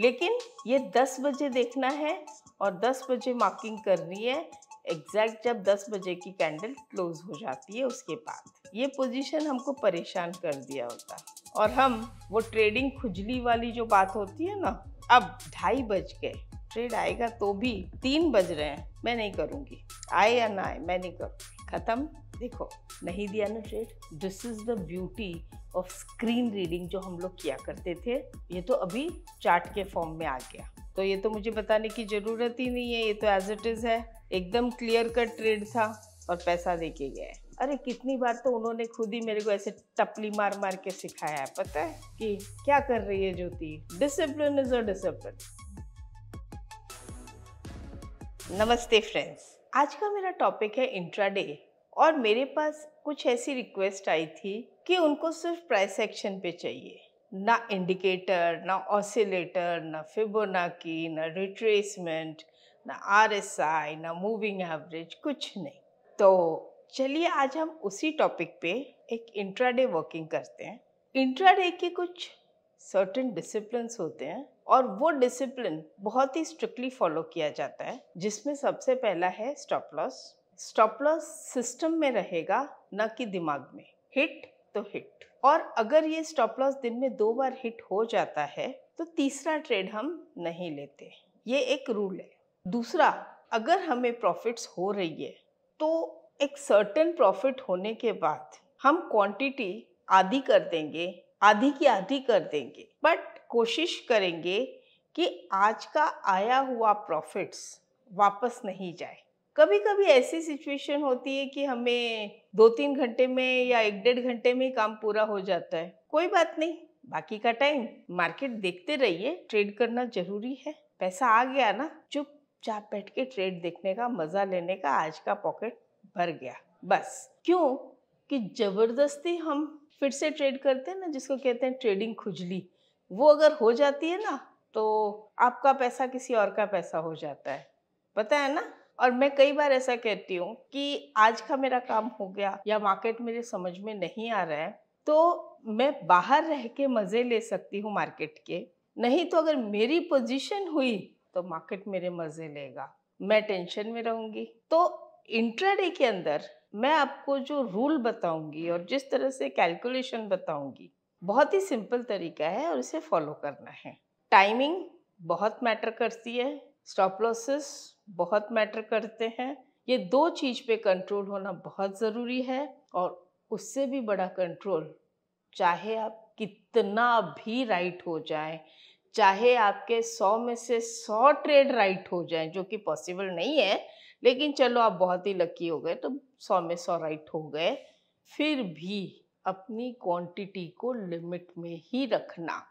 लेकिन ये 10 बजे देखना है और 10 बजे मार्किंग करनी है एग्जैक्ट जब 10 बजे की कैंडल क्लोज हो जाती है उसके बाद ये पोजीशन हमको परेशान कर दिया होता और हम वो ट्रेडिंग खुजली वाली जो बात होती है ना अब ढाई बज गए ट्रेड आएगा तो भी तीन बज रहे हैं मैं नहीं करूँगी आए या ना आए मैं नहीं करूँगी ख़त्म देखो नहीं दिया ना trade this is the beauty of screen reading जो हम लोग किया करते थे ये तो अभी चार्ट के फॉर्म में आ गया तो ये तो मुझे बताने की ज़रूरत ही नहीं है ये तो एज इट इज़ है एकदम क्लियर कट ट्रेड था और पैसा दे के गए अरे कितनी बार तो उन्होंने खुद ही मेरे को ऐसे टपली मार मार के सिखाया है पता है कि क्या कर रही है Jyoti discipline is a discipline नमस्ते फ्रेंड्स आज का मेरा टॉपिक है इंट्राडे और मेरे पास कुछ ऐसी रिक्वेस्ट आई थी कि उनको सिर्फ प्राइस एक्शन पे चाहिए ना इंडिकेटर ना ऑसिलेटर ना फिबोनाकी ना रिट्रेसमेंट ना आरएसआई ना मूविंग एवरेज कुछ नहीं तो चलिए आज हम उसी टॉपिक पे एक इंट्राडे वर्किंग करते हैं इंट्राडे के कुछ सर्टेन डिसिप्लिन होते हैं और वो डिसिप्लिन बहुत ही स्ट्रिक्टली फॉलो किया जाता है जिसमें सबसे पहला है stop loss stop loss system में रहेगा न कि दिमाग में हिट तो हिट और अगर ये स्टॉप लॉस दिन में दो बार हिट हो जाता है तो तीसरा ट्रेड हम नहीं लेते ये एक रूल है दूसरा अगर हमें प्रॉफिट्स हो रही है तो एक सर्टेन प्रॉफिट होने के बाद हम क्वांटिटी आधी कर देंगे आधी की आधी कर देंगे बट कोशिश करेंगे कि आज का आया हुआ प्रॉफिट्स वापस नहीं जाए कभी कभी ऐसी सिचुएशन होती है कि हमें दो तीन घंटे में या एक डेढ़ घंटे में काम पूरा हो जाता है कोई बात नहीं बाकी का टाइम मार्केट देखते रहिए ट्रेड करना जरूरी है पैसा आ गया ना चुपचाप बैठ के ट्रेड देखने का मजा लेने का आज का पॉकेट भर गया बस क्यों कि जबरदस्ती हम फिर से ट्रेड करते हैं ना जिसको कहते हैं ट्रेडिंग खुजली वो अगर हो जाती है ना तो आपका पैसा किसी और का पैसा हो जाता है पता है ना और मैं कई बार ऐसा कहती हूँ कि आज का मेरा काम हो गया या मार्केट मेरे समझ में नहीं आ रहा है तो मैं बाहर रह के मज़े ले सकती हूँ मार्केट के नहीं तो अगर मेरी पोजीशन हुई तो मार्केट मेरे मज़े लेगा मैं टेंशन में रहूँगी तो इंट्राडे के अंदर मैं आपको जो रूल बताऊंगी और जिस तरह से कैलकुलेशन बताऊंगी बहुत ही सिंपल तरीका है और इसे फॉलो करना है टाइमिंग बहुत मैटर करती है स्टॉप लॉसेस बहुत मैटर करते हैं ये दो चीज़ पे कंट्रोल होना बहुत ज़रूरी है और उससे भी बड़ा कंट्रोल चाहे आप कितना भी राइट हो जाए चाहे आपके सौ में से सौ ट्रेड राइट हो जाए जो कि पॉसिबल नहीं है लेकिन चलो आप बहुत ही लकी हो गए तो सौ में सौ राइट हो गए फिर भी अपनी क्वांटिटी को लिमिट में ही रखना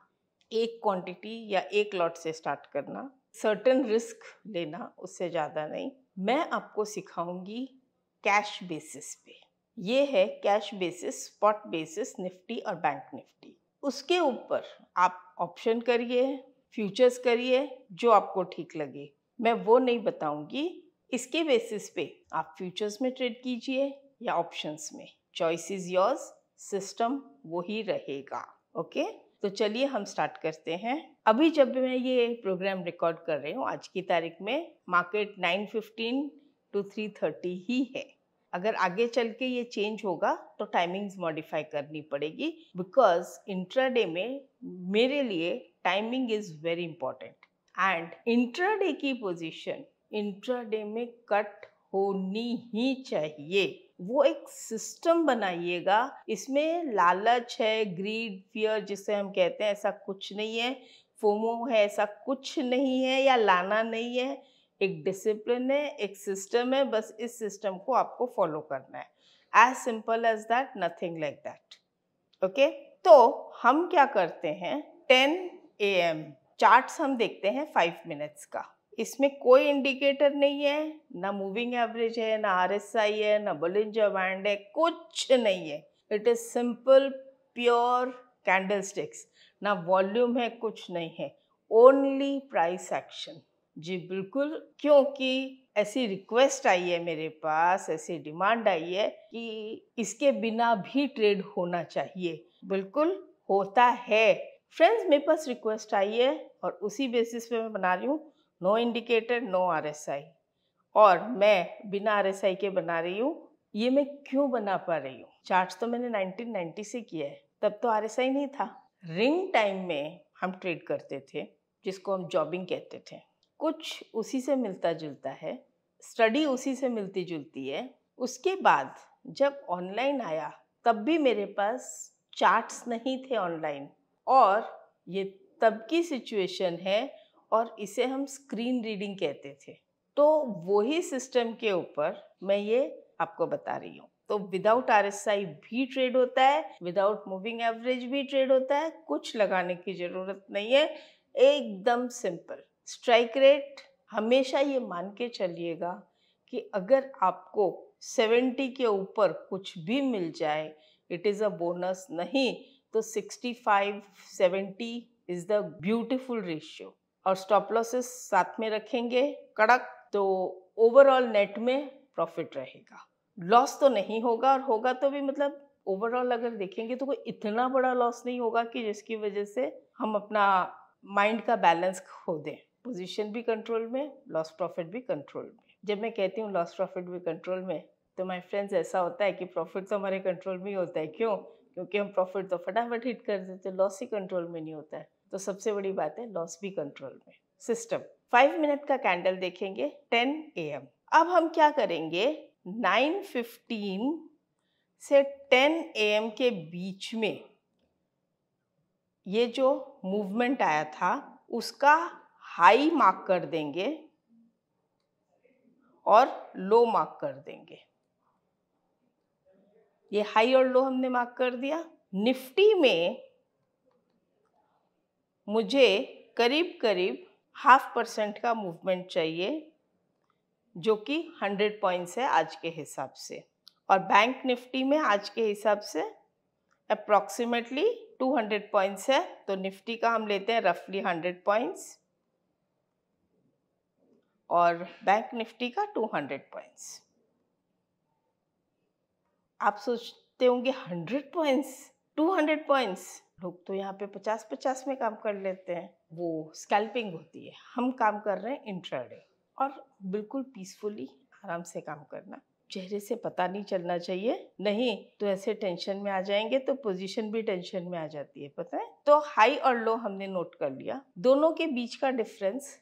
एक क्वांटिटी या एक लॉट से स्टार्ट करना सर्टन रिस्क लेना उससे ज़्यादा नहीं मैं आपको सिखाऊंगी कैश बेसिस पे ये है cash basis spot basis Nifty और बैंक निफ्टी उसके ऊपर आप ऑप्शन करिए फ्यूचर्स करिए जो आपको ठीक लगे मैं वो नहीं बताऊंगी इसके बेसिस पे आप फ्यूचर्स में ट्रेड कीजिए या ऑप्शंस में चॉइस इज योर्स सिस्टम वही रहेगा ओके okay? तो चलिए हम स्टार्ट करते हैं अभी जब मैं ये प्रोग्राम रिकॉर्ड कर रही हूँ आज की तारीख में मार्केट 9:15 टू 3:30 ही है अगर आगे चल के ये चेंज होगा तो टाइमिंग्स मॉडिफाई करनी पड़ेगी बिकॉज इंट्राडे में मेरे लिए timing is very important and intraday की पोजिशन इंट्राडे में कट होनी ही चाहिए वो एक सिस्टम बनाइएगा इसमें लालच है ग्रीड फियर जिसे हम कहते हैं ऐसा कुछ नहीं है फोमो है ऐसा कुछ नहीं है या लाना नहीं है एक डिसिप्लिन है एक सिस्टम है बस इस सिस्टम को आपको फॉलो करना है as simple as that nothing like that okay तो हम क्या करते हैं 10 ए एम चार्ट्स हम देखते हैं फाइव मिनट्स का इसमें कोई इंडिकेटर नहीं है ना मूविंग एवरेज है ना आरएसआई है ना बलिंजर बैंड है कुछ नहीं है it is simple pure candle sticks ना वॉल्यूम है कुछ नहीं है ओनली प्राइस एक्शन जी बिल्कुल क्योंकि ऐसी रिक्वेस्ट आई है मेरे पास ऐसी डिमांड आई है कि इसके बिना भी ट्रेड होना चाहिए बिल्कुल होता है फ्रेंड्स मेरे पास रिक्वेस्ट आई है और उसी बेसिस पे मैं बना रही हूँ no indicator no R S I और मैं बिना आर एस आई के बना रही हूँ ये मैं क्यों बना पा रही हूँ चार्ट तो मैंने 1990 से किया है तब तो आर एस आई नहीं था रिंग टाइम में हम ट्रेड करते थे जिसको हम जॉबिंग कहते थे कुछ उसी से मिलता जुलता है स्टडी उसी से मिलती जुलती है उसके बाद जब ऑनलाइन आया तब भी मेरे पास चार्ट्स नहीं थे ऑनलाइन और ये तब की सिचुएशन है और इसे हम स्क्रीन रीडिंग कहते थे तो वही सिस्टम के ऊपर मैं ये आपको बता रही हूँ तो विदाउट आर एस आई भी ट्रेड होता है विदाउट मूविंग एवरेज भी ट्रेड होता है कुछ लगाने की ज़रूरत नहीं है एकदम सिंपल स्ट्राइक रेट हमेशा ये मान के चलिएगा कि अगर आपको 70 के ऊपर कुछ भी मिल जाए इट इज़ अ बोनस नहीं तो 65 70 इज़ द ब्यूटिफुल रेशियो और स्टॉप लॉसेस साथ में रखेंगे कड़क तो ओवरऑल नेट में प्रॉफिट रहेगा लॉस तो नहीं होगा और होगा तो भी मतलब ओवरऑल अगर देखेंगे तो कोई इतना बड़ा लॉस नहीं होगा कि जिसकी वजह से हम अपना माइंड का बैलेंस खो दें पोजीशन भी कंट्रोल में लॉस प्रॉफिट भी कंट्रोल में जब मैं कहती हूँ लॉस प्रॉफिट भी कंट्रोल में तो माय फ्रेंड्स ऐसा होता है कि प्रॉफिट तो हमारे कंट्रोल में ही होता है क्यों क्योंकि हम प्रॉफिट तो फटाफट हिट कर देते लॉस ही कंट्रोल में नहीं होता है तो सबसे बड़ी बात है लॉस भी कंट्रोल में सिस्टम फाइव मिनट का कैंडल देखेंगे टेन ए एम अब हम क्या करेंगे नाइन फिफ्टीन से टेन ए एम के बीच में ये जो मूवमेंट आया था उसका हाई मार्क कर देंगे और लो मार्क कर देंगे ये हाई और लो हमने मार्क कर दिया निफ्टी में मुझे करीब करीब हाफ परसेंट का मूवमेंट चाहिए जो कि हंड्रेड पॉइंट्स है आज के हिसाब से और बैंक निफ्टी में आज के हिसाब से अप्रॉक्सीमेटली टू हंड्रेड पॉइंट्स है तो निफ्टी का हम लेते हैं रफली हंड्रेड पॉइंट्स और बैंक निफ्टी का टू हंड्रेड पॉइंट्स आप सोचते होंगे hundred points two hundred points लोग तो यहाँ पे पचास पचास में काम कर लेते हैं वो स्कैल्पिंग होती है हम काम कर रहे हैं इंट्राडे और बिल्कुल पीसफुली आराम से काम करना चेहरे से पता नहीं चलना चाहिए नहीं तो ऐसे टेंशन में आ जाएंगे तो पोजीशन भी टेंशन में आ जाती है पता है तो हाई और लो हमने नोट कर लिया दोनों के बीच का डिफरेंस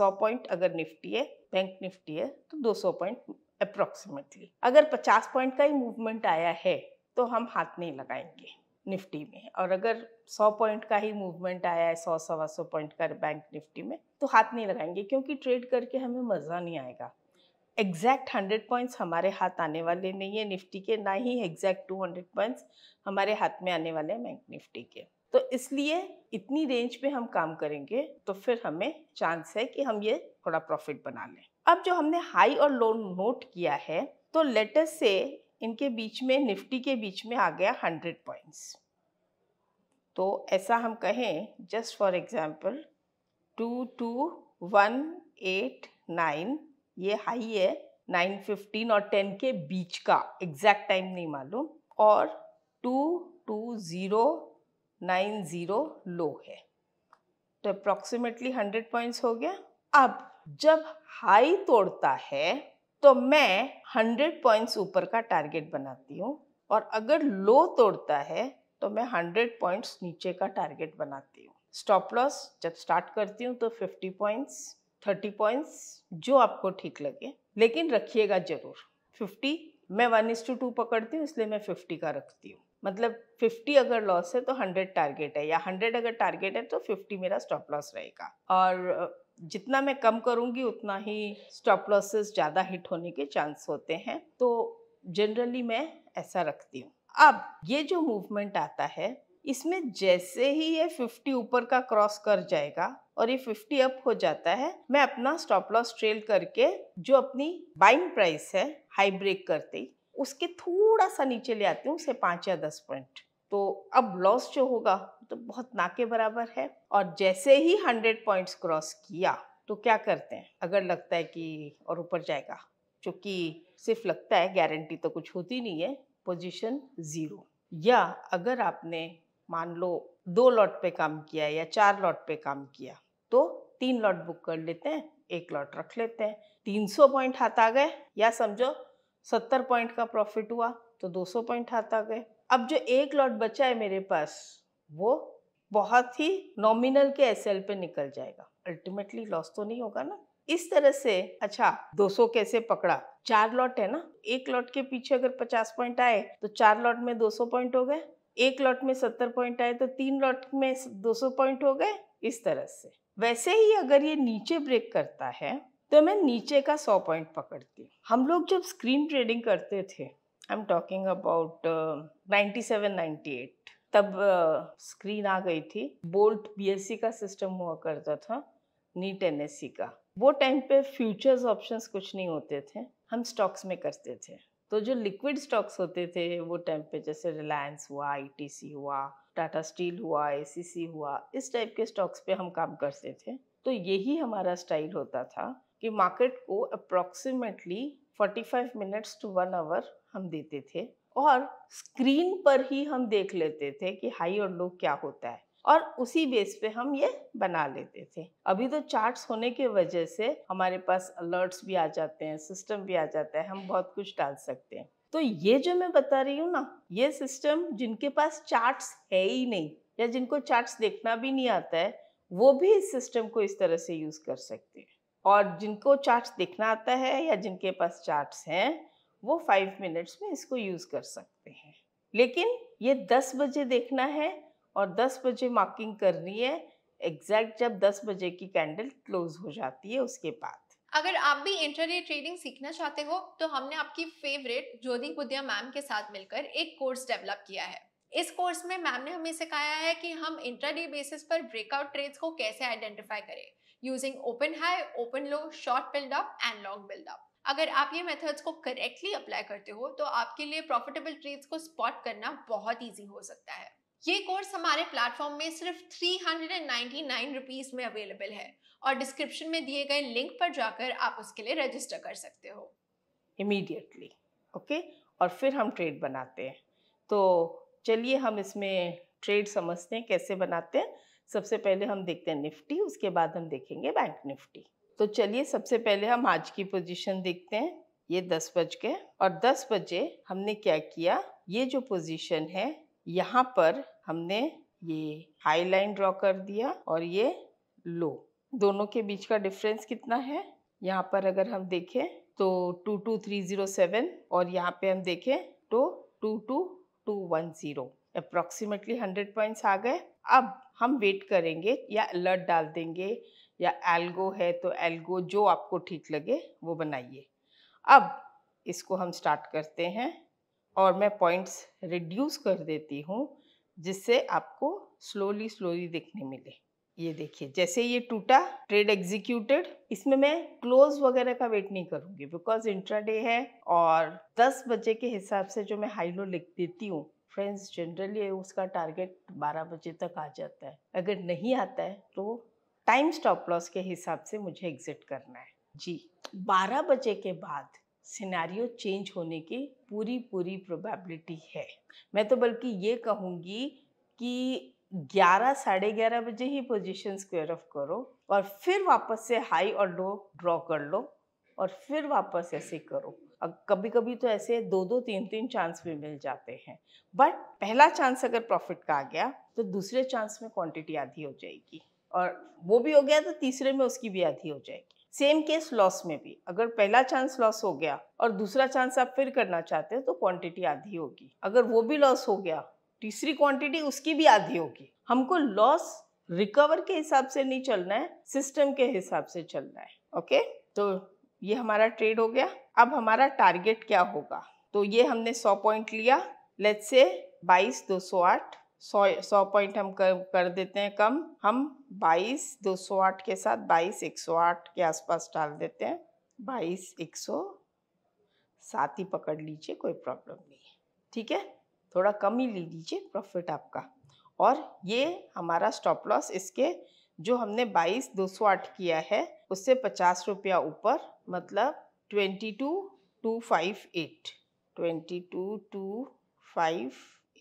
100 पॉइंट अगर निफ्टी है बैंक निफ्टी है तो 200 पॉइंट अप्रोक्सीमेटली अगर 50 पॉइंट का ही मूवमेंट आया है तो हम हाथ नहीं लगाएंगे निफ्टी में और अगर 100 पॉइंट का ही मूवमेंट आया है 100 सवा सौ पॉइंट का बैंक निफ्टी में तो हाथ नहीं लगाएंगे क्योंकि ट्रेड करके हमें मज़ा नहीं आएगा एग्जैक्ट हंड्रेड पॉइंट्स हमारे हाथ आने वाले नहीं है निफ्टी के ना ही एग्जैक्ट टू हंड्रेड पॉइंट्स हमारे हाथ में आने वाले हैं बैंक निफ्टी के तो इसलिए इतनी रेंज पे हम काम करेंगे तो फिर हमें चांस है कि हम ये थोड़ा प्रॉफिट बना लें अब जो हमने हाई और लो नोट किया है तो लेटेस्ट से इनके बीच में निफ्टी के बीच में आ गया हंड्रेड पॉइंट्स तो ऐसा हम कहें just for example two two one eight nine ये हाई है नाइन फिफ्टीन और टेन के बीच का एग्जैक्ट टाइम नहीं मालूम और two two zero nine zero low है तो अप्रॉक्सीमेटली हंड्रेड पॉइंट्स हो गया अब जब हाई तोड़ता है तो मैं हंड्रेड पॉइंट्स ऊपर का टारगेट बनाती हूँ और अगर लो तोड़ता है तो मैं हंड्रेड पॉइंट्स नीचे का टारगेट बनाती हूँ स्टॉप लॉस जब स्टार्ट करती हूँ तो फिफ्टी पॉइंट्स थर्टी पॉइंट्स जो आपको ठीक लगे लेकिन रखिएगा जरूर फिफ्टी मैं वन इज टू टू पकड़ती हूँ इसलिए मैं फिफ्टी का रखती हूँ मतलब फिफ्टी अगर लॉस है तो हंड्रेड टारगेट है या हंड्रेड अगर टारगेट है तो फिफ्टी मेरा स्टॉप लॉस रहेगा और जितना मैं कम करूँगी उतना ही स्टॉप लॉसेस ज़्यादा हिट होने के चांस होते हैं तो जनरली मैं ऐसा रखती हूँ अब ये जो मूवमेंट आता है इसमें जैसे ही ये 50 ऊपर का क्रॉस कर जाएगा और ये 50 अप हो जाता है मैं अपना स्टॉप लॉस ट्रेल करके जो अपनी बाइंग प्राइस है हाई ब्रेक करते उसके थोड़ा सा नीचे ले आती हूँ उसे पाँच या दस पॉइंट तो अब लॉस जो होगा तो बहुत ना के बराबर है और जैसे ही हंड्रेड पॉइंट्स क्रॉस किया तो क्या करते हैं अगर लगता है कि और ऊपर जाएगा क्योंकि सिर्फ लगता है गारंटी तो कुछ होती नहीं है पोजीशन ज़ीरो या अगर आपने मान लो दो लॉट पे काम किया या चार लॉट पे काम किया तो तीन लॉट बुक कर लेते हैं एक लॉट रख लेते हैं तीन सौ पॉइंट हाथ आ गए या समझो सत्तर पॉइंट का प्रॉफिट हुआ तो दो सौ पॉइंट हाथ आ गए अब जो एक लॉट बचा है मेरे पास वो बहुत ही नॉमिनल के एल पे निकल जाएगा अल्टीमेटली लॉस तो नहीं होगा ना इस तरह से अच्छा 200 कैसे पकड़ा चार लॉट है ना एक लॉट के पीछे अगर 50 पॉइंट आए तो चार लॉट में 200 पॉइंट हो गए एक लॉट में 70 पॉइंट आए तो तीन लॉट में 200 पॉइंट हो गए इस तरह से वैसे ही अगर ये नीचे ब्रेक करता है तो मैं नीचे का 100 पॉइंट पकड़ती हम लोग जब स्क्रीन ट्रेडिंग करते थे I am talking about ninety seven तब स्क्रीन आ गई थी बोल्ट बीएससी का सिस्टम हुआ करता था नीट एन का वो टाइम पे फ्यूचर्स ऑप्शंस कुछ नहीं होते थे हम स्टॉक्स में करते थे तो जो लिक्विड स्टॉक्स होते थे वो टाइम पे जैसे रिलायंस हुआ आईटीसी हुआ टाटा स्टील हुआ एसीसी हुआ इस टाइप के स्टॉक्स पे हम काम करते थे तो यही हमारा स्टाइल होता था कि मार्केट को approximately 45 minutes to one hour हम देते थे और स्क्रीन पर ही हम देख लेते थे कि हाई और लो क्या होता है और उसी बेस पे हम ये बना लेते थे अभी तो चार्ट्स होने के वजह से हमारे पास अलर्ट्स भी आ जाते हैं सिस्टम भी आ जाता है हम बहुत कुछ डाल सकते हैं तो ये जो मैं बता रही हूँ ना ये सिस्टम जिनके पास चार्ट्स है ही नहीं या जिनको चार्ट्स देखना भी नहीं आता है वो भी इस सिस्टम को इस तरह से यूज़ कर सकते हैं और जिनको चार्ट्स देखना आता है या जिनके पास चार्ट्स हैं वो फाइव मिनट्स में इसको यूज़ कर सकते हैं लेकिन ये दस बजे देखना है और दस बजे मार्किंग करनी है एग्जैक्ट जब दस बजे की कैंडल क्लोज हो जाती है उसके बाद अगर आप भी इंटरनेट ट्रेडिंग सीखना चाहते हो तो हमने आपकी फेवरेट ज्योति बुद्धिया मैम के साथ मिलकर एक कोर्स डेवलप किया है इस कोर्स में मैम ने हमें सिखाया है कि हम इंटरडे बेसिस पर ब्रेकआउट ट्रेड्स को कैसे आइडेंटिफाई करें using open high open low short buildup and long buildup अगर आप ये मेथड्स को करेक्टली अप्लाई करते हो तो आपके लिए प्रॉफिटेबल ट्रेड्स को स्पॉट करना बहुत ईजी हो सकता है ये कोर्स हमारे प्लेटफॉर्म में सिर्फ थ्री हंड्रेड में अवेलेबल है और डिस्क्रिप्शन में दिए गए लिंक पर जाकर आप उसके लिए रजिस्टर कर सकते हो इमीडिएटली ओके okay? और फिर हम ट्रेड बनाते हैं तो चलिए हम इसमें ट्रेड समझते हैं कैसे बनाते हैं सबसे पहले हम देखते हैं निफ्टी उसके बाद हम देखेंगे बैंक निफ्टी तो चलिए सबसे पहले हम आज की पोजीशन देखते हैं ये दस बज के और दस बजे हमने क्या किया ये जो पोजीशन है यहाँ पर हमने ये हाई लाइन ड्रॉ कर दिया और ये लो दोनों के बीच का डिफरेंस कितना है यहाँ पर अगर हम देखें तो two two three zero seven और यहाँ पे हम देखें तो two two two one zero approximately hundred points आ गए अब हम वेट करेंगे या अलर्ट डाल देंगे या एल्गो है तो एल्गो जो आपको ठीक लगे वो बनाइए अब इसको हम स्टार्ट करते हैं और मैं पॉइंट्स रिड्यूस कर देती हूँ जिससे आपको स्लोली स्लोली देखने मिले ये देखिए जैसे ये टूटा ट्रेड एग्जीक्यूटेड इसमें मैं क्लोज वगैरह का वेट नहीं करूँगी बिकॉज इंट्राडे है और 10 बजे के हिसाब से जो मैं हाई लो लिख देती हूँ फ्रेंड्स जनरली उसका टारगेट 12 बजे तक आ जाता है अगर नहीं आता है तो टाइम स्टॉप लॉस के हिसाब से मुझे एग्जिट करना है जी 12 बजे के बाद सिनेरियो चेंज होने की पूरी पूरी प्रोबेबिलिटी है मैं तो बल्कि ये कहूँगी कि ग्यारह साढ़े ग्यारह बजे ही पोजीशन स्क्वेयर ऑफ करो और फिर वापस से हाई और लो ड्रॉ कर लो और फिर वापस ऐसे करो कभी कभी तो ऐसे दो दो तीन तीन चांस भी मिल जाते हैं बट पहला चांस अगर प्रॉफिट का आ गया तो दूसरे चांस में क्वांटिटी आधी हो जाएगी और वो भी हो गया तो तीसरे में उसकी भी आधी हो जाएगी सेम केस लॉस में भी अगर पहला चांस लॉस हो गया और दूसरा चांस आप फिर करना चाहते हो तो क्वांटिटी आधी होगी अगर वो भी लॉस हो गया तीसरी क्वांटिटी उसकी भी आधी होगी हमको लॉस रिकवर के हिसाब से नहीं चलना है सिस्टम के हिसाब से चलना है ओके तो ये हमारा ट्रेड हो गया अब हमारा टारगेट क्या होगा तो ये हमने सौ पॉइंट लिया लेट्स से बाईस दो सौ आठ सौ सौ पॉइंट हम कर कर देते हैं कम हम बाईस दो सौ आठ के साथ बाईस एक सौ आठ के आसपास डाल देते हैं बाईस एक सौ सात ही पकड़ लीजिए कोई प्रॉब्लम नहीं है ठीक है थोड़ा कम ही ले लीजिए प्रॉफिट आपका और ये हमारा स्टॉप लॉस इसके जो हमने बाईस दो सौ आठ किया है उससे पचास रुपया ऊपर मतलब twenty two two five eight twenty two two five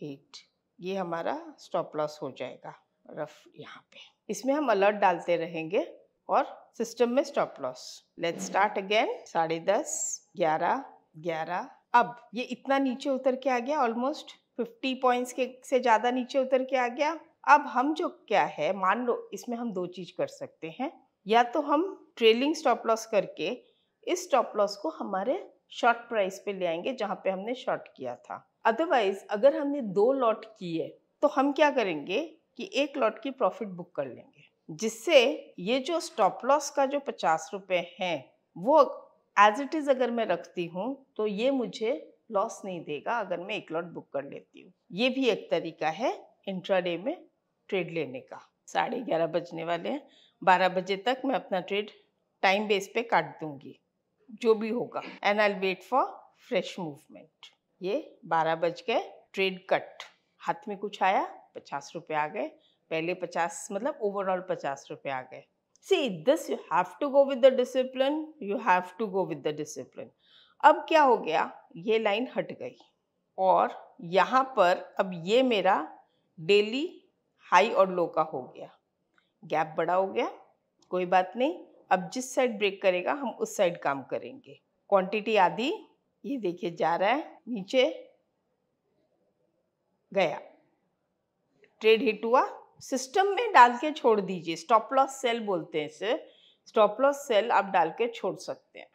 eight ये हमारा स्टॉप लॉस हो जाएगा रफ यहाँ पे इसमें हम अलर्ट डालते रहेंगे और सिस्टम में stop loss let start again साढ़े दस ग्यारह ग्यारह अब ये इतना नीचे उतर के आ गया ऑलमोस्ट फिफ्टी पॉइंट्स के से ज़्यादा नीचे उतर के आ गया अब हम जो क्या है मान लो इसमें हम दो चीज़ कर सकते हैं या तो हम ट्रेलिंग स्टॉप लॉस करके इस स्टॉप लॉस को हमारे शॉर्ट प्राइस पे ले आएंगे जहाँ पे हमने शॉर्ट किया था अदरवाइज अगर हमने दो लॉट किए तो हम क्या करेंगे कि एक लॉट की प्रॉफिट बुक कर लेंगे जिससे ये जो स्टॉप लॉस का जो पचास रुपये हैं वो एज इट इज़ अगर मैं रखती हूँ तो ये मुझे लॉस नहीं देगा अगर मैं एक लॉट बुक कर लेती हूँ ये भी एक तरीका है इंट्राडे में ट्रेड लेने का साढ़े ग्यारह बजने वाले हैं बारह बजे तक मैं अपना ट्रेड टाइम बेस पे काट दूंगी जो भी होगा and I wait for fresh movement ये बारह बज के ट्रेड कट हाथ में कुछ आया पचास रुपये आ गए पहले पचास मतलब ओवरऑल पचास रुपये आ गए see this you have to go with the discipline you have to go with the discipline अब क्या हो गया ये लाइन हट गई और यहाँ पर अब ये मेरा डेली हाई और लो का हो गया गैप बड़ा हो गया कोई बात नहीं अब जिस साइड ब्रेक करेगा हम उस साइड काम करेंगे क्वांटिटी आधी ये देखिए जा रहा है नीचे गया ट्रेड हिट हुआ सिस्टम में डाल के छोड़ दीजिए स्टॉप लॉस सेल बोलते हैं इसे स्टॉप लॉस सेल आप डाल के छोड़ सकते हैं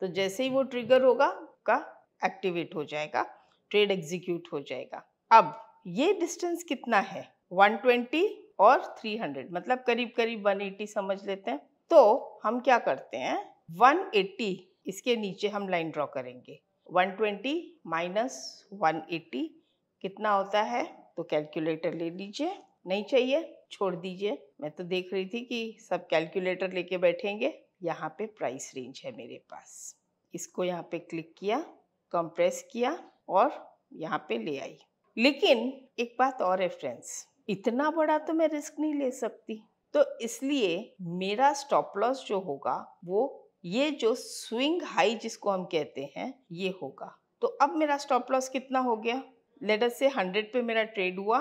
तो जैसे ही वो ट्रिगर होगा का एक्टिवेट हो जाएगा ट्रेड एग्जीक्यूट हो जाएगा अब ये डिस्टेंस कितना है 120 और 300 मतलब करीब करीब 180 समझ लेते हैं तो हम क्या करते हैं 180 इसके नीचे हम लाइन ड्रॉ करेंगे 120 माइनस 180 कितना होता है तो कैलकुलेटर ले लीजिए नहीं चाहिए छोड़ दीजिए मैं तो देख रही थी कि सब कैलकुलेटर लेके बैठेंगे यहाँ पे प्राइस रेंज है मेरे पास इसको यहाँ पे क्लिक किया कंप्रेस किया और यहाँ पे ले आई लेकिन एक बात और है फ्रेंड्स इतना बड़ा तो मैं रिस्क नहीं ले सकती तो इसलिए मेरा स्टॉप लॉस जो होगा वो ये जो स्विंग हाई जिसको हम कहते हैं ये होगा तो अब मेरा स्टॉप लॉस कितना हो गया लेटर से 100 पे मेरा ट्रेड हुआ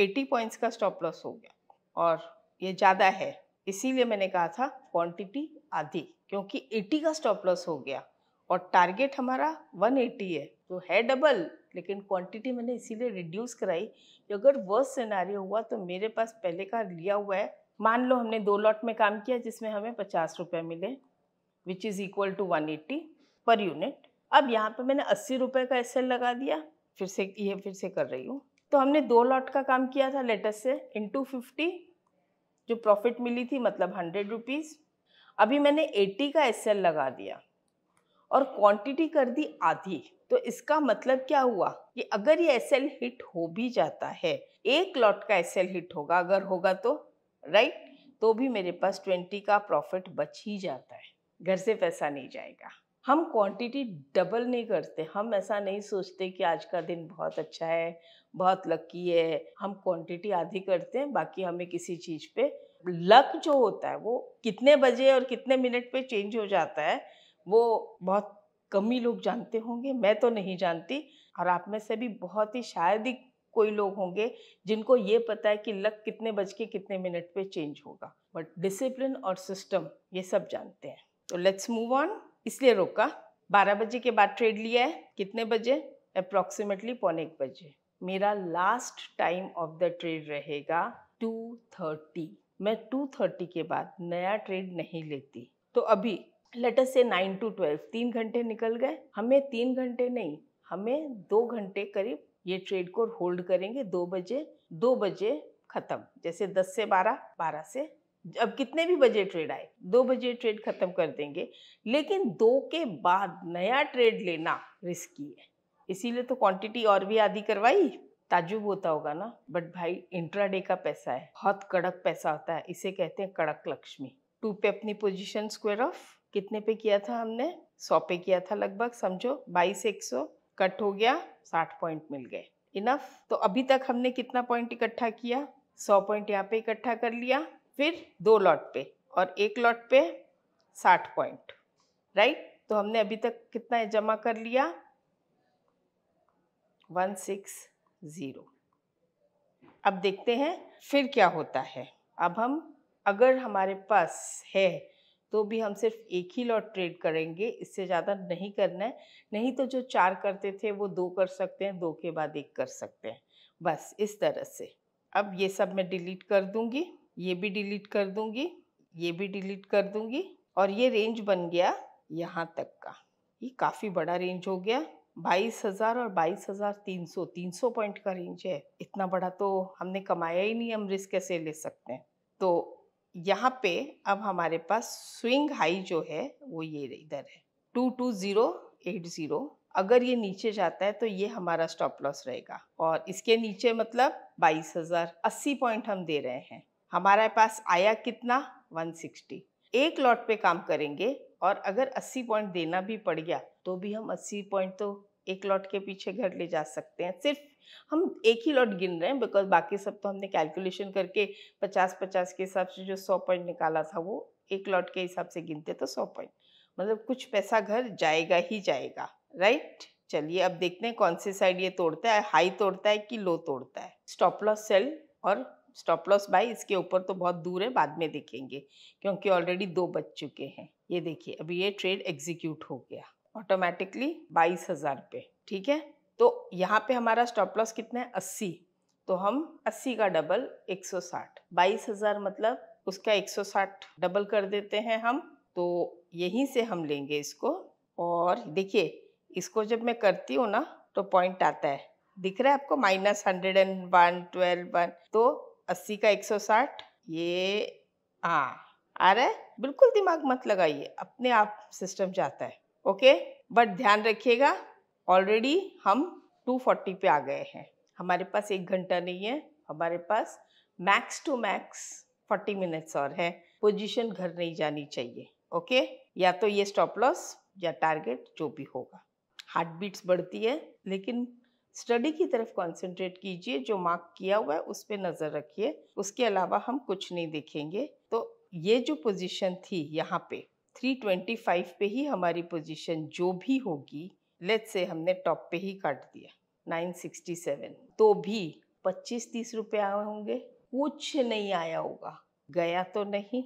80 पॉइंट्स का स्टॉप लॉस हो गया और ये ज़्यादा है इसीलिए मैंने कहा था क्वांटिटी आधी क्योंकि 80 का स्टॉप लॉस हो गया और टारगेट हमारा 180 है तो है डबल लेकिन क्वांटिटी मैंने इसीलिए रिड्यूस कराई कि अगर वर्स्ट सिनारी हुआ तो मेरे पास पहले का लिया हुआ है मान लो हमने दो लॉट में काम किया जिसमें हमें पचास रुपये मिले which is equal to one eighty per unit अब यहाँ पे मैंने अस्सी रुपये का एस लगा दिया फिर से ये फिर से कर रही हूँ तो हमने दो लॉट का काम किया था लेटेस्ट से टू फिफ्टी जो प्रॉफिट मिली थी मतलब हंड्रेड रुपीज़ अभी मैंने एट्टी का एस लगा दिया और क्वांटिटी कर दी आधी तो इसका मतलब क्या हुआ कि अगर ये एस हिट हो भी जाता है एक लॉट का एस हिट होगा अगर होगा तो राइट तो भी मेरे पास ट्वेंटी का प्रॉफिट बच ही जाता है घर से पैसा नहीं जाएगा हम क्वांटिटी डबल नहीं करते हम ऐसा नहीं सोचते कि आज का दिन बहुत अच्छा है बहुत लकी है हम क्वांटिटी आधी करते हैं बाकी हमें किसी चीज़ पे लक जो होता है वो कितने बजे और कितने मिनट पे चेंज हो जाता है वो बहुत कम ही लोग जानते होंगे मैं तो नहीं जानती और आप में से भी बहुत ही शायद ही कोई लोग होंगे जिनको ये पता है कि लक कितने बज के कितने मिनट पे चेंज होगा बट डिसिप्लिन और सिस्टम ये सब जानते हैं तो लेट्स मूव ऑन इसलिए रोका बारह बजे के बाद ट्रेड लिया है कितने बजे अप्रॉक्सीमेटली पौने एक बजे मेरा last time of the trade रहेगा टू थर्टी मैं टू थर्टी के बाद नया ट्रेड नहीं लेती तो अभी लेटर से नाइन टू ट्वेल्व तीन घंटे निकल गए हमें तीन घंटे नहीं हमें दो घंटे करीब ये ट्रेड को होल्ड करेंगे दो बजे दो बजे खत्म जैसे दस से बारह बारह से अब कितने भी बजे ट्रेड आए दो बजे ट्रेड खत्म कर देंगे लेकिन दो के बाद नया ट्रेड लेना रिस्की है इसीलिए तो क्वांटिटी और भी आधी करवाई ताजुब होता होगा ना बट भाई इंट्राडे का पैसा है बहुत कड़क पैसा होता है इसे कहते हैं कड़क लक्ष्मी टू पे अपनी पोजिशन स्क्वेयर ऑफ कितने पे किया था हमने सौ पे किया था लगभग समझो बाईस एक सौ कट हो गया साठ पॉइंट मिल गए इनफ तो अभी तक हमने कितना पॉइंट इकट्ठा किया सौ पॉइंट यहाँ पे इकट्ठा कर लिया फिर दो लॉट पे और एक लॉट पे साठ पॉइंट राइट तो हमने अभी तक कितना जमा कर लिया वन सिक्स ज़ीरो अब देखते हैं फिर क्या होता है अब हम अगर हमारे पास है तो भी हम सिर्फ एक ही लॉट ट्रेड करेंगे इससे ज़्यादा नहीं करना है नहीं तो जो चार करते थे वो दो कर सकते हैं दो के बाद एक कर सकते हैं बस इस तरह से अब ये सब मैं डिलीट कर दूंगी ये भी डिलीट कर दूंगी ये भी डिलीट कर दूंगी और ये रेंज बन गया यहाँ तक का ये काफ़ी बड़ा रेंज हो गया बाईस हज़ार और बाईस हज़ार तीन सौ तीन सौ पॉइंट का रेंज है इतना बड़ा तो हमने कमाया ही नहीं हम रिस्क कैसे ले सकते हैं तो यहाँ पे अब हमारे पास स्विंग हाई जो है वो ये इधर है two two zero eight zero अगर ये नीचे जाता है तो ये हमारा स्टॉप लॉस रहेगा और इसके नीचे मतलब बाईस हज़ार अस्सी पॉइंट हम दे रहे हैं हमारे पास आया कितना 160 एक लॉट पे काम करेंगे और अगर 80 पॉइंट देना भी पड़ गया तो भी हम 80 पॉइंट तो एक लॉट के पीछे घर ले जा सकते हैं सिर्फ हम एक ही लॉट गिन रहे हैं बिकॉज बाकी सब तो हमने कैलकुलेशन करके 50-50 के हिसाब से जो 100 पॉइंट निकाला था वो एक लॉट के हिसाब से गिनते तो 100 पॉइंट मतलब कुछ पैसा घर जाएगा ही जाएगा राइट चलिए अब देखते हैं कौन से साइड ये तोड़ता है हाई तोड़ता है कि लो तोड़ता है स्टॉप लॉस सेल और स्टॉप लॉस बाई इसके ऊपर तो बहुत दूर है बाद में देखेंगे क्योंकि ऑलरेडी दो बज चुके हैं ये देखिए अभी ये ट्रेड एग्जीक्यूट हो गया ऑटोमेटिकली बाईस हज़ार पे ठीक है तो यहाँ पे हमारा स्टॉप लॉस कितना है अस्सी तो हम अस्सी का डबल एक सौ साठ बाईस हज़ार मतलब उसका एक सौ साठ डबल कर देते हैं हम तो यहीं से हम लेंगे इसको और देखिए इसको जब मैं करती हूँ ना तो पॉइंट आता है दिख रहा है आपको minus hundred and one twelve one तो अस्सी का एक सौ साठ ये हाँ आ रहा है बिल्कुल दिमाग मत लगाइए अपने आप सिस्टम जाता है ओके बट ध्यान रखिएगा ऑलरेडी हम 240 पे आ गए हैं हमारे पास एक घंटा नहीं है हमारे पास मैक्स टू मैक्स 40 मिनट्स और है पोजीशन घर नहीं जानी चाहिए ओके या तो ये स्टॉप लॉस या टारगेट जो भी होगा हार्ट बीट्स बढ़ती है लेकिन स्टडी की तरफ कंसंट्रेट कीजिए जो मार्क किया हुआ है उस पर नज़र रखिए उसके अलावा हम कुछ नहीं देखेंगे तो ये जो पोजीशन थी यहाँ पे 325 पे ही हमारी पोजीशन जो भी होगी लेट से हमने टॉप पे ही काट दिया 967 तो भी 25-30 रुपये आए होंगे कुछ नहीं आया होगा गया तो नहीं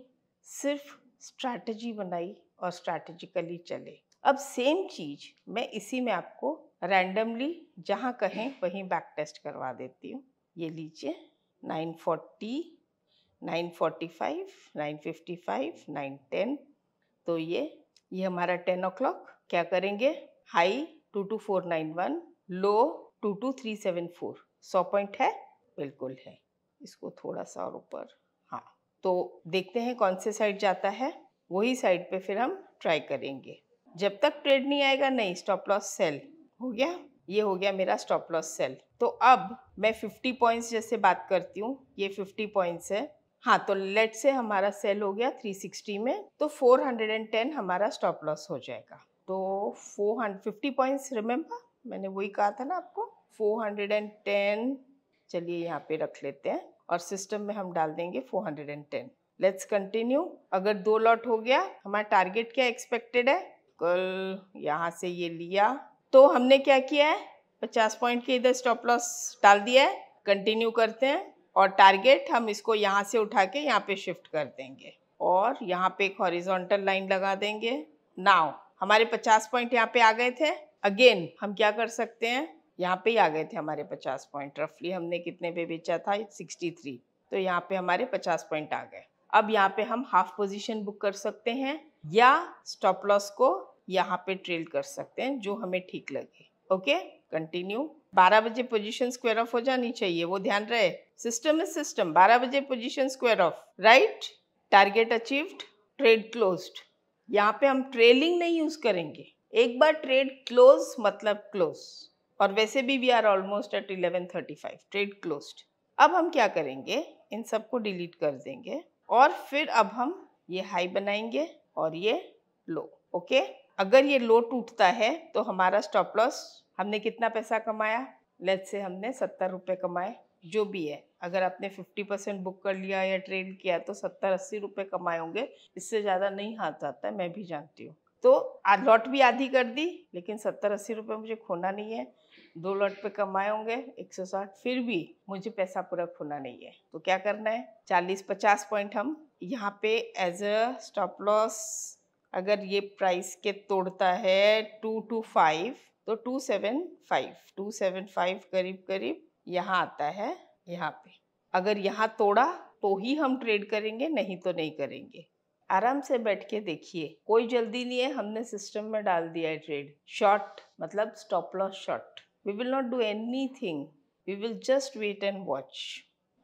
सिर्फ स्ट्रैटेजी बनाई और स्ट्रैटेजिकली चले अब सेम चीज़ मैं इसी में आपको रैंडमली जहाँ कहें वहीं बैक टेस्ट करवा देती हूँ ये लीजिए 940 945 955 910 तो ये ये हमारा 10 ओ क्या करेंगे हाई 22491 लो 22374 100 पॉइंट है बिल्कुल है इसको थोड़ा सा और ऊपर हाँ तो देखते हैं कौन से साइड जाता है वही साइड पे फिर हम ट्राई करेंगे जब तक ट्रेड नहीं आएगा नहीं स्टॉप लॉस सेल हो गया ये हो गया मेरा स्टॉप लॉस सेल तो अब मैं 50 पॉइंट्स जैसे बात करती हूँ ये 50 पॉइंट्स है हाँ तो लेट से हमारा सेल हो गया 360 में तो 410 हमारा स्टॉप लॉस हो जाएगा तो 450 पॉइंट्स रिमेम्बर मैंने वही कहा था ना आपको 410 चलिए यहाँ पे रख लेते हैं और सिस्टम में हम डाल देंगे 410 लेट्स कंटिन्यू अगर दो लॉट हो गया हमारा टारगेट क्या एक्सपेक्टेड है कल यहाँ से ये लिया तो हमने क्या किया है पचास पॉइंट के इधर स्टॉप लॉस डाल दिया है कंटिन्यू करते हैं और टारगेट हम इसको यहाँ से उठा के यहाँ पे शिफ्ट कर देंगे और यहाँ पे एक हॉरिजॉन्टल लाइन लगा देंगे नाव हमारे पचास पॉइंट यहाँ पे आ गए थे अगेन हम क्या कर सकते हैं यहाँ पे ही आ गए थे हमारे पचास पॉइंट रफली हमने कितने पे बेचा था सिक्सटी थ्री तो यहाँ पे हमारे पचास पॉइंट आ गए अब यहाँ पे हम हाफ पोजिशन बुक कर सकते हैं या स्टॉप लॉस को यहाँ पे ट्रेल कर सकते हैं जो हमें ठीक लगे ओके कंटिन्यू 12 बजे पोजीशन स्क्वायर ऑफ हो जानी चाहिए वो ध्यान रहे सिस्टम इज सिस्टम 12 बजे position square off right target achieved trade closed यहाँ पे हम ट्रेलिंग नहीं यूज करेंगे एक बार ट्रेड क्लोज मतलब क्लोज और वैसे भी we are almost at 11:35 trade closed अब हम क्या करेंगे इन सबको डिलीट कर देंगे और फिर अब हम ये हाई बनाएंगे और ये लो ओके okay? अगर ये लो टूटता है तो हमारा स्टॉप लॉस हमने कितना पैसा कमाया लेट से हमने सत्तर रुपये कमाए जो भी है अगर आपने फिफ्टी परसेंट बुक कर लिया या ट्रेड किया तो सत्तर अस्सी रुपये कमाए होंगे इससे ज़्यादा नहीं हाथ आता है मैं भी जानती हूँ तो लॉट भी आधी कर दी लेकिन सत्तर अस्सी रुपये मुझे खोना नहीं है दो लॉट पे कमाए होंगे एक सौ साठ फिर भी मुझे पैसा पूरा खोना नहीं है तो क्या करना है चालीस पचास पॉइंट हम यहाँ पे एज अ स्टॉप लॉस अगर ये प्राइस के तोड़ता है टू टू फाइव तो two seven five two seven five करीब करीब यहाँ आता है यहाँ पे अगर यहाँ तोड़ा तो ही हम ट्रेड करेंगे नहीं तो नहीं करेंगे आराम से बैठ के देखिए कोई जल्दी नहीं है हमने सिस्टम में डाल दिया है ट्रेड शॉर्ट मतलब stop loss short we will not do anything we will just wait and watch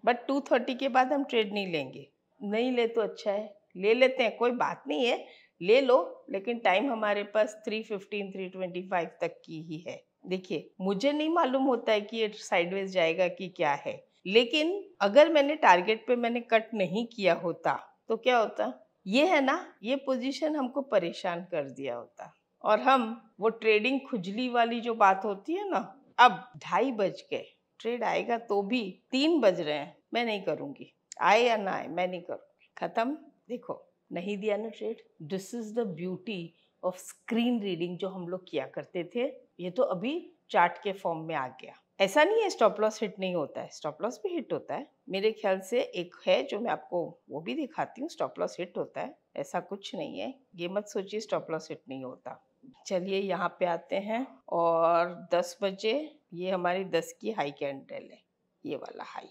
but two thirty के बाद हम ट्रेड नहीं लेंगे नहीं ले तो अच्छा है ले लेते हैं कोई बात नहीं है ले लो लेकिन टाइम हमारे पास three fifteen three twenty five तक की ही है देखिए मुझे नहीं मालूम होता है कि ये साइडवेज जाएगा कि क्या है लेकिन अगर मैंने टारगेट पे मैंने कट नहीं किया होता तो क्या होता ये है ना ये पोजीशन हमको परेशान कर दिया होता और हम वो ट्रेडिंग खुजली वाली जो बात होती है ना अब ढाई बज गए ट्रेड आएगा तो भी तीन बज रहे हैं मैं नहीं करूंगी आए या ना आए मैं नहीं करूँगी खत्म देखो नहीं दिया ना trade this is the beauty of screen reading जो हम लोग किया करते थे ये तो अभी चार्ट के फॉर्म में आ गया ऐसा नहीं है स्टॉप लॉस हिट नहीं होता है स्टॉप लॉस भी हिट होता है मेरे ख्याल से एक है जो मैं आपको वो भी दिखाती हूँ स्टॉप लॉस हिट होता है ऐसा कुछ नहीं है ये मत सोचिए स्टॉप लॉस हिट नहीं होता चलिए यहाँ पे आते हैं और 10 बजे ये हमारी 10 की हाई कैंडल है ये वाला हाई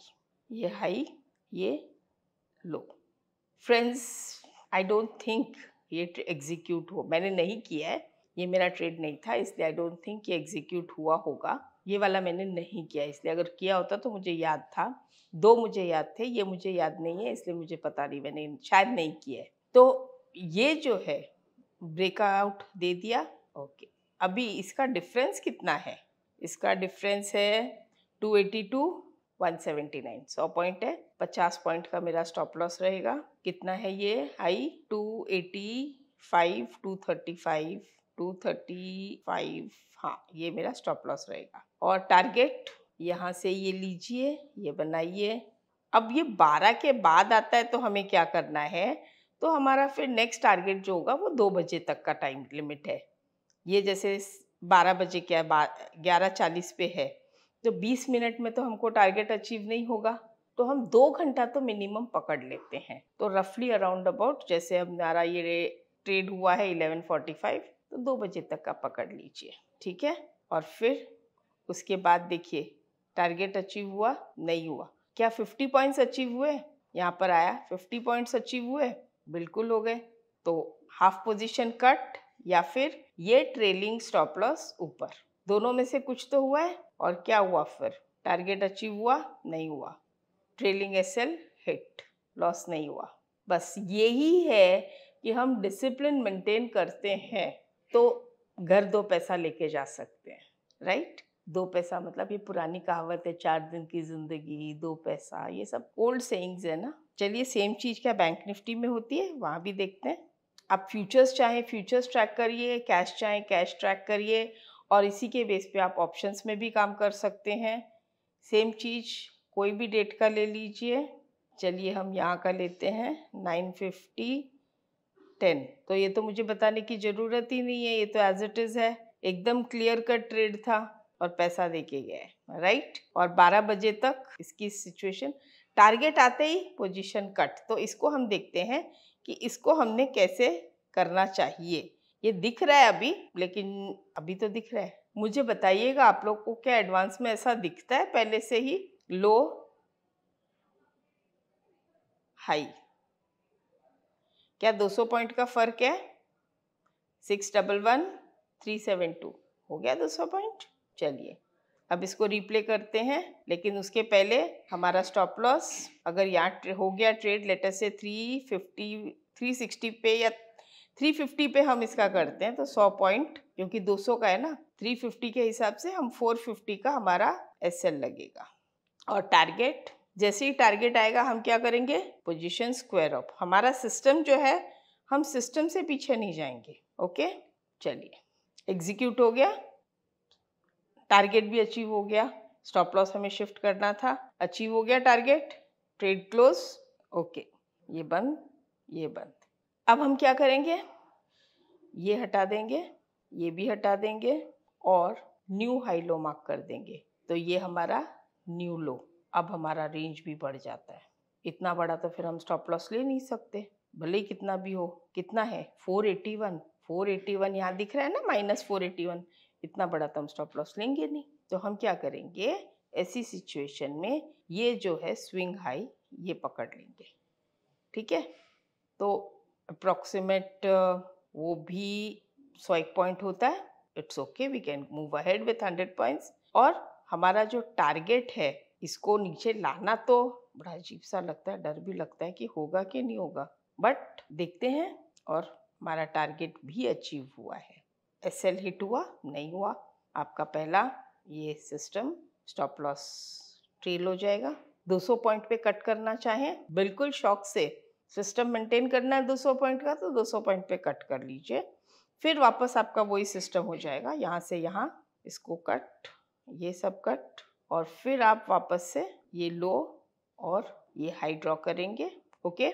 ये हाई ये low friends I don't think ये एग्जीक्यूट हो मैंने नहीं किया है ये मेरा ट्रेड नहीं था इसलिए आई डोंट थिंक ये एग्जीक्यूट हुआ होगा ये वाला मैंने नहीं किया इसलिए अगर किया होता तो मुझे याद था दो मुझे याद थे ये मुझे याद नहीं है इसलिए मुझे पता नहीं मैंने शायद नहीं किया है तो ये जो है ब्रेकआउट दे दिया ओके अभी इसका डिफरेंस कितना है इसका डिफरेंस है 282 179 सौ पॉइंट है 50 पॉइंट का मेरा स्टॉप लॉस रहेगा कितना है ये हाई 285 235 235 हाँ ये मेरा स्टॉप लॉस रहेगा और टारगेट यहाँ से ये लीजिए ये बनाइए अब ये 12 के बाद आता है तो हमें क्या करना है तो हमारा फिर नेक्स्ट टारगेट जो होगा वो दो बजे तक का टाइम लिमिट है ये जैसे बारह बजे क्या ग्यारह चालीस पे है जो 20 मिनट में तो हमको टारगेट अचीव नहीं होगा तो हम दो घंटा तो मिनिमम पकड़ लेते हैं तो रफली अराउंड अबाउट जैसे हमारा ये ट्रेड हुआ है 11:45 तो दो बजे तक का पकड़ लीजिए ठीक है और फिर उसके बाद देखिए टारगेट अचीव हुआ नहीं हुआ क्या 50 पॉइंट्स अचीव हुए यहाँ पर आया 50 पॉइंट्स अचीव हुए बिल्कुल हो गए तो हाफ पोजिशन कट या फिर ये ट्रेलिंग स्टॉप लॉस ऊपर दोनों में से कुछ तो हुआ है और क्या हुआ फिर टारगेट अचीव हुआ नहीं हुआ ट्रेलिंग एसेल हिट लॉस नहीं हुआ बस यही है कि हम डिसिप्लिन मेंटेन करते हैं तो घर दो पैसा लेके जा सकते हैं राइट दो पैसा मतलब ये पुरानी कहावत है चार दिन की जिंदगी दो पैसा ये सब ओल्ड सेइंग्स है ना चलिए सेम चीज़ क्या बैंक निफ्टी में होती है वहाँ भी देखते हैं आप फ्यूचर्स चाहें फ्यूचर्स ट्रैक करिए कैश चाहें कैश ट्रैक करिए और इसी के बेस पे आप ऑप्शंस में भी काम कर सकते हैं सेम चीज़ कोई भी डेट का ले लीजिए चलिए हम यहाँ का लेते हैं नाइन फिफ्टी टेन तो ये तो मुझे बताने की ज़रूरत ही नहीं है ये तो एज इट इज़ है एकदम क्लियर कट ट्रेड था और पैसा दे के गया राइट और 12 बजे तक इसकी सिचुएशन टारगेट आते ही पोजीशन कट तो इसको हम देखते हैं कि इसको हमने कैसे करना चाहिए ये दिख रहा है अभी लेकिन अभी तो दिख रहा है मुझे बताइएगा आप लोग को क्या एडवांस में ऐसा दिखता है पहले से ही लो हाई क्या 200 पॉइंट का फर्क है six double one three seven two हो गया 200 पॉइंट चलिए अब इसको रिप्ले करते हैं लेकिन उसके पहले हमारा स्टॉप लॉस अगर यहाँ हो गया ट्रेड लेटर से थ्री फिफ्टी थ्री सिक्सटी पे या 350 पे हम इसका करते हैं तो 100 पॉइंट क्योंकि 200 का है ना 350 के हिसाब से हम 450 का हमारा एस लगेगा और टारगेट जैसे ही टारगेट आएगा हम क्या करेंगे पोजीशन स्क्वायर ऑफ हमारा सिस्टम जो है हम सिस्टम से पीछे नहीं जाएंगे ओके चलिए एग्जीक्यूट हो गया टारगेट भी अचीव हो गया स्टॉप लॉस हमें शिफ्ट करना था अचीव हो गया टारगेट ट्रेड क्लोज ओके ये बंद ये बंद अब हम क्या करेंगे ये हटा देंगे ये भी हटा देंगे और न्यू हाई लो मार्क कर देंगे तो ये हमारा न्यू लो अब हमारा रेंज भी बढ़ जाता है इतना बड़ा तो फिर हम स्टॉप लॉस ले नहीं सकते भले ही कितना भी हो कितना है 481 481 यहाँ दिख रहा है ना माइनस 481 इतना बड़ा तो हम स्टॉप लॉस लेंगे नहीं तो हम क्या करेंगे ऐसी सिचुएशन में ये जो है स्विंग हाई ये पकड़ लेंगे ठीक है तो अप्रोक्सीमेट uh, वो भी सौ एक पॉइंट होता है it's okay we can move ahead with hundred points और हमारा जो टारगेट है इसको नीचे लाना तो बड़ा अजीब सा लगता है डर भी लगता है कि होगा कि नहीं होगा बट देखते हैं और हमारा टारगेट भी अचीव हुआ है एस एल हिट हुआ नहीं हुआ आपका पहला ये सिस्टम स्टॉप लॉस ट्रेल हो जाएगा 200 पॉइंट पे कट करना चाहें बिल्कुल शौक से सिस्टम मेंटेन करना है 200 पॉइंट का तो 200 पॉइंट पे कट कर लीजिए फिर वापस आपका वही सिस्टम हो जाएगा यहाँ से यहाँ इसको कट ये सब कट और फिर आप वापस से ये लो और ये हाई ड्रॉ करेंगे ओके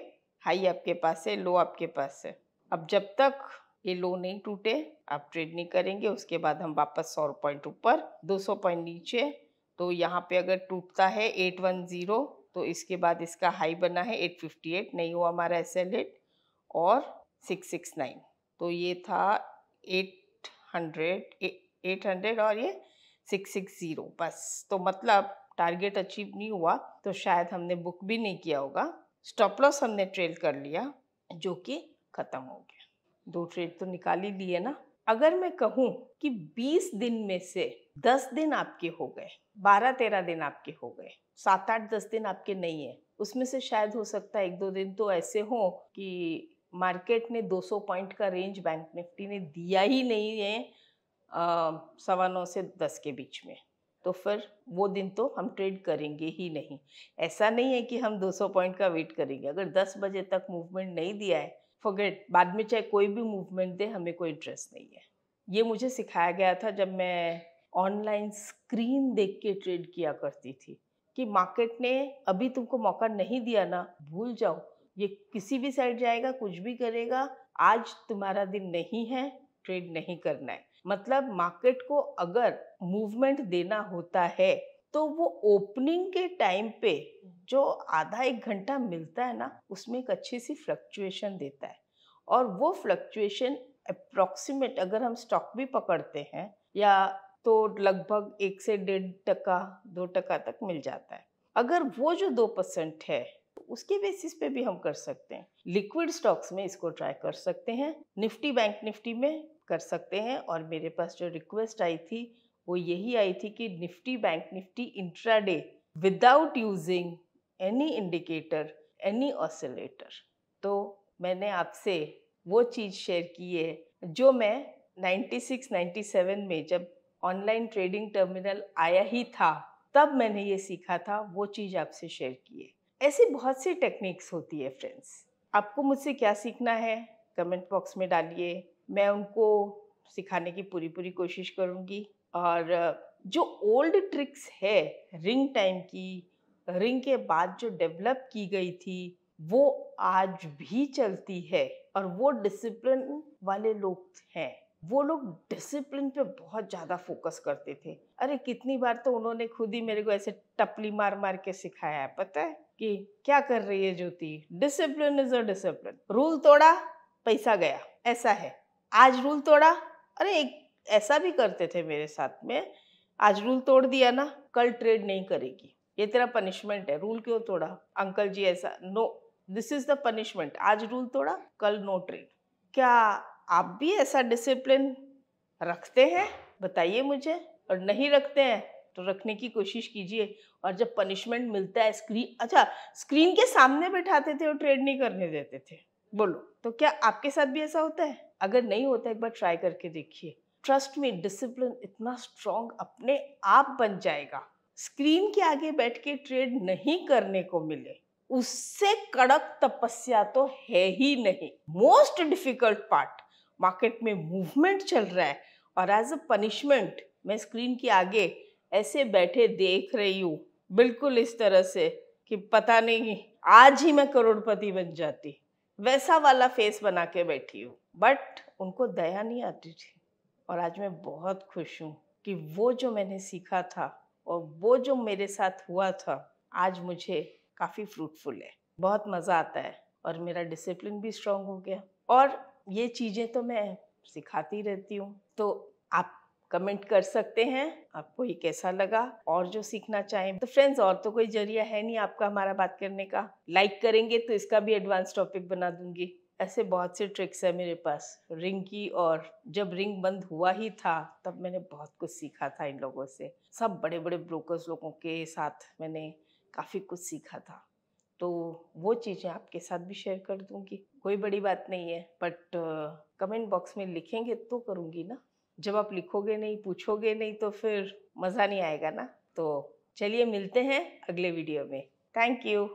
हाई आपके पास है लो आपके पास है अब जब तक ये लो नहीं टूटे आप ट्रेड नहीं करेंगे उसके बाद हम वापस सौ पॉइंट ऊपर दो पॉइंट नीचे तो यहाँ पे अगर टूटता है एट वन ज़ीरो तो इसके बाद इसका हाई बना है 858 नहीं हुआ हमारा एस एल एट और 669 तो ये था 800 800 और ये 660 बस तो मतलब टारगेट अचीव नहीं हुआ तो शायद हमने बुक भी नहीं किया होगा स्टॉप लॉस हमने ट्रेल कर लिया जो कि ख़त्म हो गया दो ट्रेड तो निकाल ही लिए ना अगर मैं कहूँ कि 20 दिन में से दस दिन आपके हो गए बारह तेरह दिन आपके हो गए सात आठ दस दिन आपके नहीं है उसमें से शायद हो सकता है एक दो दिन तो ऐसे हो कि मार्केट ने 200 पॉइंट का रेंज बैंक निफ्टी ने दिया ही नहीं है सवा नौ से दस के बीच में तो फिर वो दिन तो हम ट्रेड करेंगे ही नहीं ऐसा नहीं है कि हम 200 पॉइंट का वेट करेंगे अगर 10 बजे तक मूवमेंट नहीं दिया है फॉरगेट बाद में चाहे कोई भी मूवमेंट दे हमें कोई इंटरेस्ट नहीं है ये मुझे सिखाया गया था जब मैं ऑनलाइन स्क्रीन देख के ट्रेड किया करती थी कि मार्केट ने अभी तुमको मौका नहीं दिया ना भूल जाओ ये किसी भी साइड जाएगा कुछ भी करेगा आज तुम्हारा दिन नहीं है ट्रेड नहीं करना है मतलब मार्केट को अगर मूवमेंट देना होता है तो वो ओपनिंग के टाइम पे जो आधा एक घंटा मिलता है ना उसमें एक अच्छी सी फ्लक्चुएशन देता है और वो फ्लक्चुएशन अप्रॉक्सीमेट अगर हम स्टॉक भी पकड़ते हैं या तो लगभग एक से डेढ़ टका दो टका तक मिल जाता है अगर वो जो दो परसेंट है उसके बेसिस पे भी हम कर सकते हैं लिक्विड स्टॉक्स में इसको ट्राई कर सकते हैं निफ्टी बैंक निफ्टी में कर सकते हैं और मेरे पास जो रिक्वेस्ट आई थी वो यही आई थी कि Nifty bank Nifty intraday without using any indicator any oscillator तो मैंने आपसे वो चीज़ शेयर की है जो मैं 96, 97 में जब ऑनलाइन ट्रेडिंग टर्मिनल आया ही था तब मैंने ये सीखा था वो चीज़ आपसे शेयर की है ऐसी बहुत सी टेक्निक्स होती है फ्रेंड्स आपको मुझसे क्या सीखना है कमेंट बॉक्स में डालिए मैं उनको सिखाने की पूरी पूरी कोशिश करूँगी और जो ओल्ड ट्रिक्स है रिंग टाइम की रिंग के बाद जो डेवलप की गई थी वो आज भी चलती है और वो डिसिप्लिन वाले लोग हैं वो लोग डिसिप्लिन पे बहुत ज़्यादा फोकस करते थे अरे कितनी बार तो उन्होंने खुद ही मेरे को ऐसे टपली मार मार के सिखाया है पता है कि क्या कर रही है Jyoti discipline is a discipline rule तोड़ा पैसा गया ऐसा है आज रूल तोड़ा अरे एक ऐसा भी करते थे मेरे साथ में आज रूल तोड़ दिया ना कल ट्रेड नहीं करेगी ये तेरा पनिशमेंट है रूल क्यों तोड़ा अंकल जी ऐसा no this is the punishment आज रूल तोड़ा कल नो ट्रेड क्या आप भी ऐसा डिसिप्लिन रखते हैं बताइए मुझे और नहीं रखते हैं तो रखने की कोशिश कीजिए और जब पनिशमेंट मिलता है स्क्रीन अच्छा स्क्रीन के सामने बैठाते थे और ट्रेड नहीं करने देते थे बोलो तो क्या आपके साथ भी ऐसा होता है अगर नहीं होता एक बार ट्राई करके देखिए ट्रस्ट में डिसिप्लिन इतना स्ट्रॉन्ग अपने आप बन जाएगा स्क्रीन के आगे बैठ के ट्रेड नहीं करने को मिले उससे कड़क तपस्या तो है ही नहीं मोस्ट डिफिकल्ट पार्ट मार्केट में मूवमेंट चल रहा है और एज अ पनिशमेंट मैं स्क्रीन के आगे ऐसे बैठे देख रही हूँ बिल्कुल इस तरह से कि पता नहीं आज ही मैं करोड़पति बन जाती वैसा वाला फेस बना के बैठी हूँ बट उनको दया नहीं आती थी और आज मैं बहुत खुश हूँ कि वो जो मैंने सीखा था और वो जो मेरे साथ हुआ था आज मुझे काफ़ी फ्रूटफुल है बहुत मज़ा आता है और मेरा डिसिप्लिन भी स्ट्रांग हो गया और ये चीज़ें तो मैं सिखाती रहती हूँ तो आप कमेंट कर सकते हैं आपको ये कैसा लगा और जो सीखना चाहें तो फ्रेंड्स और तो कोई जरिया है नहीं आपका हमारा बात करने का लाइक करेंगे तो इसका भी एडवांस टॉपिक बना दूंगी ऐसे बहुत से ट्रिक्स है मेरे पास रिंग की और जब रिंग बंद हुआ ही था तब मैंने बहुत कुछ सीखा था इन लोगों से सब बड़े बड़े ब्रोकर्स लोगों के साथ मैंने काफ़ी कुछ सीखा था तो वो चीज़ें आपके साथ भी शेयर कर दूंगी कोई बड़ी बात नहीं है बट कमेंट बॉक्स में लिखेंगे तो करूँगी ना जब आप लिखोगे नहीं पूछोगे नहीं तो फिर मज़ा नहीं आएगा ना तो चलिए मिलते हैं अगले वीडियो में थैंक यू